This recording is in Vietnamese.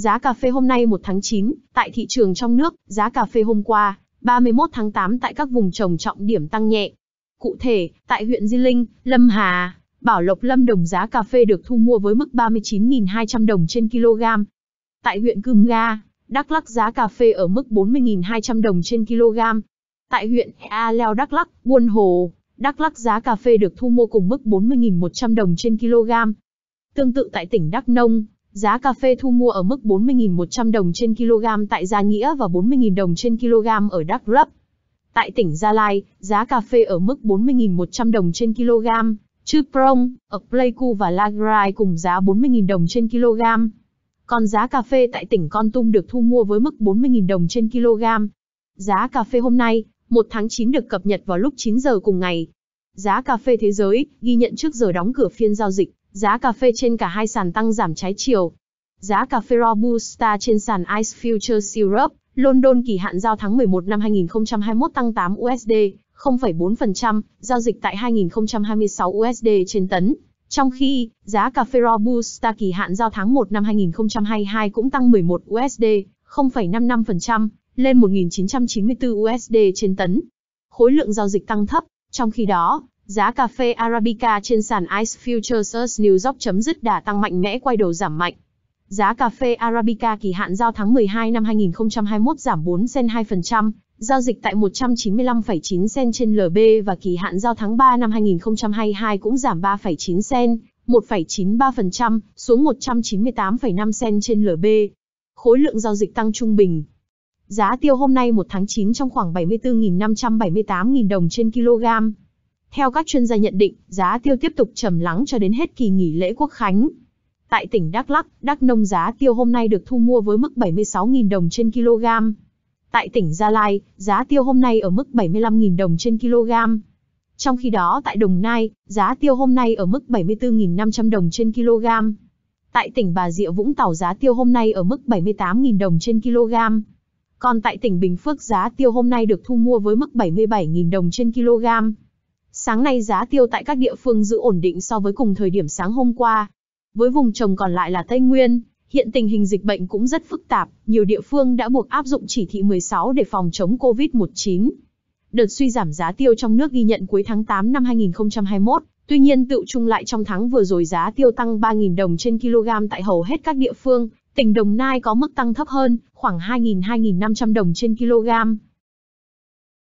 Giá cà phê hôm nay 1 tháng 9, tại thị trường trong nước, giá cà phê hôm qua, 31 tháng 8 tại các vùng trồng trọng điểm tăng nhẹ. Cụ thể, tại huyện Di Linh, Lâm Hà, Bảo Lộc Lâm Đồng giá cà phê được thu mua với mức 39.200 đồng trên kg. Tại huyện Cừm Ga, Đắk Lắc giá cà phê ở mức 40.200 đồng trên kg. Tại huyện A Leo Đắk Lắc, Buôn Hồ, Đắk Lắc giá cà phê được thu mua cùng mức 40.100 đồng trên kg. Tương tự tại tỉnh Đắk Nông, Giá cà phê thu mua ở mức 40.100 đồng trên kg tại Gia Nghĩa và 40.000 đồng trên kg ở Đắk Lắk. Tại tỉnh Gia Lai, giá cà phê ở mức 40.100 đồng trên kg, Chư Prong, ở Pleiku và Lagrai cùng giá 40.000 đồng trên kg. Còn giá cà phê tại tỉnh Con Tum được thu mua với mức 40.000 đồng trên kg. Giá cà phê hôm nay, 1 tháng 9 được cập nhật vào lúc 9 giờ cùng ngày. Giá cà phê thế giới ghi nhận trước giờ đóng cửa phiên giao dịch Giá cà phê trên cả hai sàn tăng giảm trái chiều. Giá cà phê Robusta trên sàn ICE Futures Europe, London kỳ hạn giao tháng 11 năm 2021 tăng 8 USD, 0,4%, giao dịch tại 2026 USD trên tấn. Trong khi, giá cà phê Robusta kỳ hạn giao tháng 1 năm 2022 cũng tăng 11 USD, 0,55%, lên 1.994 USD trên tấn. Khối lượng giao dịch tăng thấp, trong khi đó, Giá cà phê Arabica trên sàn ICE Futures New York chấm dứt đà tăng mạnh mẽ quay đầu giảm mạnh. Giá cà phê Arabica kỳ hạn giao tháng 12 năm 2021 giảm 4 sen 2%, giao dịch tại 195,9 sen trên LB và kỳ hạn giao tháng 3 năm 2022 cũng giảm 3,9 sen, 1,93% xuống 198,5 sen trên LB. Khối lượng giao dịch tăng trung bình. Giá tiêu hôm nay 1 tháng 9 trong khoảng 74.578.000 đồng trên kg, theo các chuyên gia nhận định, giá tiêu tiếp tục trầm lắng cho đến hết kỳ nghỉ lễ quốc khánh. Tại tỉnh Đắk Lắk, Đắk Nông giá tiêu hôm nay được thu mua với mức 76.000 đồng trên kg. Tại tỉnh Gia Lai, giá tiêu hôm nay ở mức 75.000 đồng trên kg. Trong khi đó tại Đồng Nai, giá tiêu hôm nay ở mức 74.500 đồng trên kg. Tại tỉnh Bà Rịa Vũng Tàu giá tiêu hôm nay ở mức 78.000 đồng trên kg. Còn tại tỉnh Bình Phước giá tiêu hôm nay được thu mua với mức 77.000 đồng trên kg. Sáng nay giá tiêu tại các địa phương giữ ổn định so với cùng thời điểm sáng hôm qua. Với vùng trồng còn lại là Tây Nguyên, hiện tình hình dịch bệnh cũng rất phức tạp, nhiều địa phương đã buộc áp dụng chỉ thị 16 để phòng chống COVID-19. Đợt suy giảm giá tiêu trong nước ghi nhận cuối tháng 8 năm 2021, tuy nhiên tự trung lại trong tháng vừa rồi giá tiêu tăng 3.000 đồng trên kg tại hầu hết các địa phương, tỉnh Đồng Nai có mức tăng thấp hơn, khoảng 2.000-2.500 đồng trên kg.